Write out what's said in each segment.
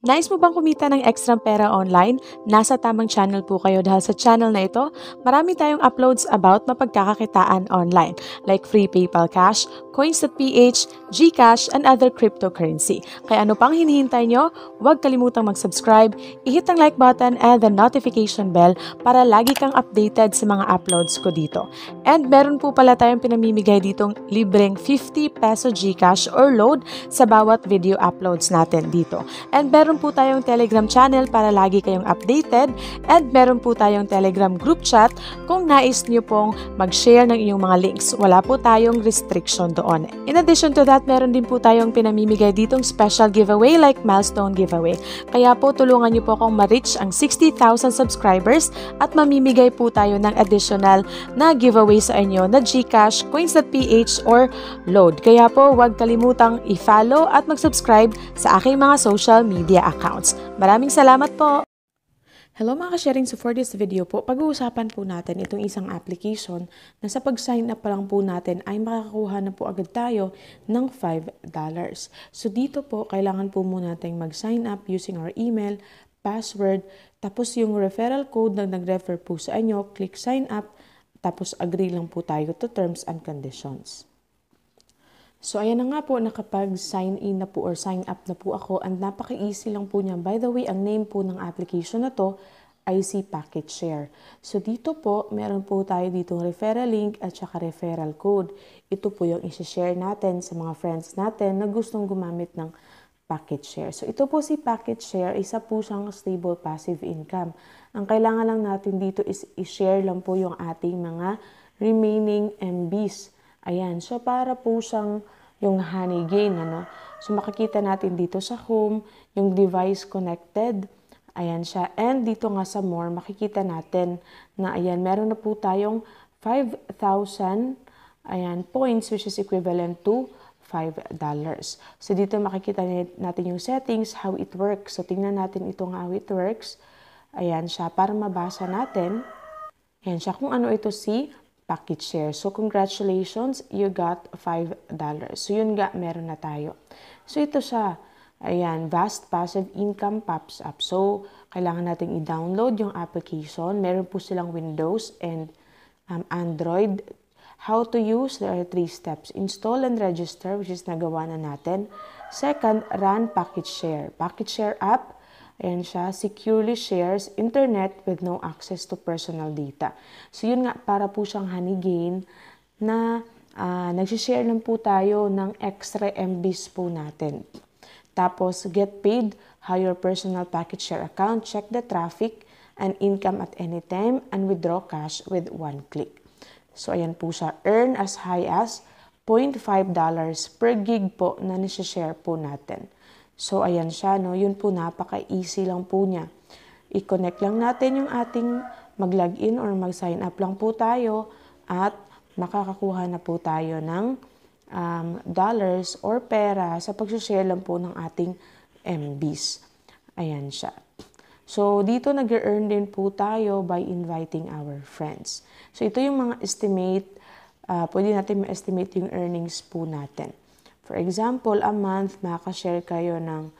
Nais mo bang kumita ng extra pera online? Nasa tamang channel po kayo dahil sa channel na ito, marami tayong uploads about mapagkakakitaan online like free PayPal Cash, Coins.ph, Gcash, and other cryptocurrency. Kaya ano pang hinihintay nyo? Huwag kalimutang mag-subscribe, ihit hit ang like button and the notification bell para lagi kang updated sa mga uploads ko dito. And meron po pala tayong pinamimigay ditong libreng 50 peso Gcash or load sa bawat video uploads natin dito. And meron meron po tayong Telegram channel para lagi kayong updated and meron po tayong Telegram group chat kung nais nyo pong mag-share ng inyong mga links. Wala po tayong restriction doon. In addition to that, meron din po tayong pinamimigay ditong special giveaway like milestone giveaway. Kaya po tulungan nyo po akong ma-reach ang 60,000 subscribers at mamimigay po tayo ng additional na giveaway sa inyo na Gcash, Coins.ph or Load. Kaya po huwag kalimutang i-follow at mag-subscribe sa aking mga social media media accounts. Maraming salamat po! Hello mga ka-sharing, so for this video po, pag-uusapan po natin itong isang application na sa pag-sign up pa lang po natin ay makakakuha na po agad tayo ng $5. So dito po, kailangan po muna tayong mag-sign up using our email, password, tapos yung referral code na nag-refer po sa inyo, click sign up, tapos agree lang po tayo to terms and conditions. So, ayan na nga po, nakapag-sign in na po or sign up na po ako and napaka-easy lang po niya. By the way, ang name po ng application na to ay si Packet Share. So, dito po, meron po tayo dito referral link at saka referral code. Ito po yung isi-share natin sa mga friends natin na gustong gumamit ng Packet Share. So, ito po si Packet Share, isa po siyang stable passive income. Ang kailangan lang natin dito is i-share lang po yung ating mga remaining MBs. Ayan, so para po siyang yung honey gain, ano. So makikita natin dito sa home, yung device connected, ayan siya. And dito nga sa more, makikita natin na ayan, meron na po tayong 5,000 ayan, points which is equivalent to $5. So dito makikita natin yung settings, how it works. So tingnan natin itong how it works. Ayan siya, para mabasa natin. Ayan siya, kung ano ito si package share. So, congratulations, you got $5. So, yun nga, meron na tayo. So, ito siya. Ayan, Vast Passive Income Pops Up. So, kailangan nating i-download yung application. Meron po silang Windows and um, Android. How to use, there are three steps. Install and register, which is nagawa na natin. Second, run package share. Package share app, Ayan siya, securely shares internet with no access to personal data. So yun nga, para po siyang hanigin na uh, nagsishare lang po tayo ng extra MBs po natin. Tapos, get paid, hire personal package share account, check the traffic and income at any time, and withdraw cash with one click. So, ayan po siya. Earn as high as $0.5 per gig po na nishishare po natin. So, ayan siya, no? Yun po, napaka-easy lang po niya. I-connect lang natin yung ating mag-login or mag-sign up lang po tayo at makakakuha na po tayo ng um, dollars or pera sa pag-share lang po ng ating MBs. Ayan siya. So, dito nag-earn din po tayo by inviting our friends. So, ito yung mga estimate, uh, pwede natin ma-estimate yung earnings po natin. For example, a month, makakashare kayo ng,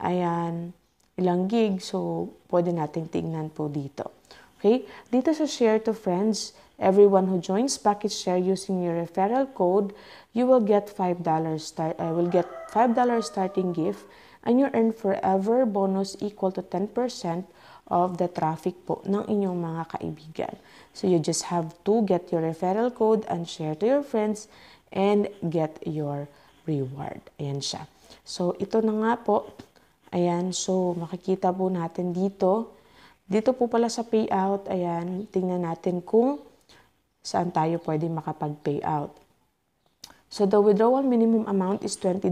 ayan, ilang gig. So, pwede nating tingnan po dito. Okay? Dito sa share to friends, everyone who joins package share using your referral code, you will get $5 start, uh, will get $5 starting gift and you earn forever bonus equal to 10% of the traffic po ng inyong mga kaibigan. So you just have to get your referral code and share to your friends and get your reward. Ayan siya. So, ito na nga po. Ayan, so makikita po natin dito. Dito po pala sa payout, ayan, tingnan natin kung saan tayo pwede makapag-payout. So, the withdrawal minimum amount is $20.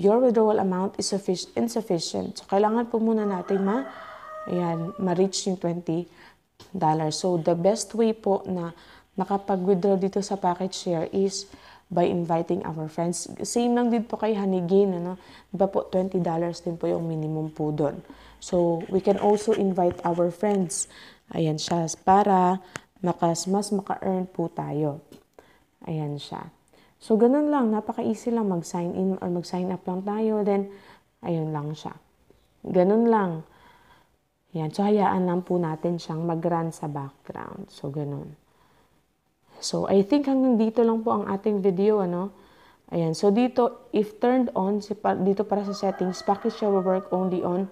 Your withdrawal amount is insufficient. So, kailangan po muna natin ma, ayan, ma-reach yung $20. So, the best way po na makapag withdraw dito sa package share is by inviting our friends. Same lang din po kay Hanigin, ano? Diba po, $20 din po yung minimum po doon. So, we can also invite our friends. Ayan siya, para makas, mas maka-earn po tayo. Ayan siya. So, ganun lang. Napaka-easy lang mag-sign in or mag-sign up lang tayo. Then, ayun lang siya. Ganun lang. Ayan. So, hayaan lang po natin siyang mag run sa background. So, ganun. So, I think hanggang dito lang po ang ating video, ano? Ayan, so dito, if turned on, dito para sa settings, package siya work only on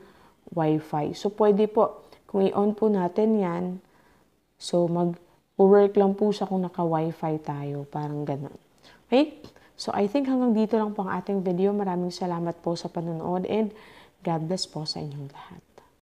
Wi-Fi. So, pwede po, kung i-on po natin yan, so mag-work lang po siya kung naka-Wi-Fi tayo, parang ganun. Okay? So, I think hanggang dito lang po ang ating video. Maraming salamat po sa panonood and God bless po sa inyong lahat.